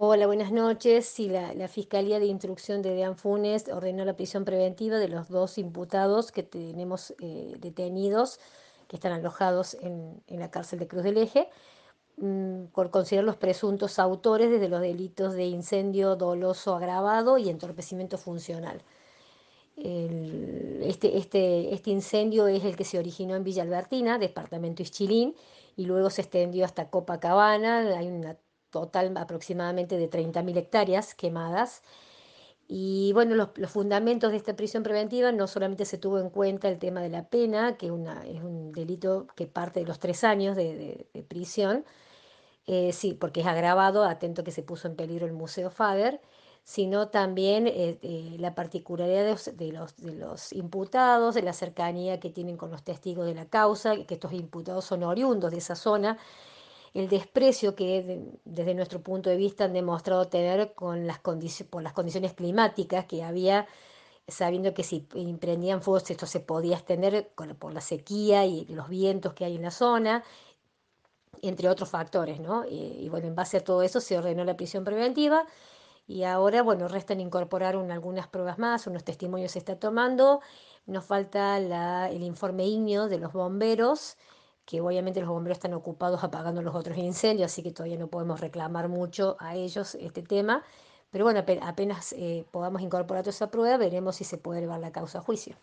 Hola, buenas noches. Si la, Fiscalía de Instrucción de Dean Funes ordenó la prisión preventiva de los dos imputados que tenemos eh, detenidos, que están alojados en, la cárcel de Cruz del Eje, mm, por considerar los presuntos autores desde los delitos de incendio doloso agravado y entorpecimiento funcional. Este, este, este, incendio es el que se originó en Villa Albertina, departamento Ischilín, y luego se extendió hasta Copacabana. Hay una total aproximadamente de 30.000 hectáreas quemadas. Y bueno, los, fundamentos de esta prisión preventiva no solamente se tuvo en cuenta el tema de la pena, que una, es un delito que parte de los tres años de, prisión, eh, sí, porque es agravado, atento que se puso en peligro el Museo Faber, sino también eh, eh, la particularidad de los, de, los, de los imputados, de la cercanía que tienen con los testigos de la causa, que estos imputados son oriundos de esa zona el desprecio que desde nuestro punto de vista han demostrado tener con las por las condiciones climáticas que había, sabiendo que si emprendían fuegos esto se podía extender por la sequía y los vientos que hay en la zona, entre otros factores, ¿no? Eh, y, bueno, en base a todo eso se ordenó la prisión preventiva y ahora, bueno, restan incorporar algunas pruebas más, unos testimonios se está tomando, nos falta el informe IGNIO de los bomberos que obviamente los bomberos están ocupados apagando los otros incendios, así que todavía no podemos reclamar mucho a ellos este tema. Pero bueno, apenas eh, podamos incorporar toda esa prueba, veremos si se puede llevar la causa a juicio.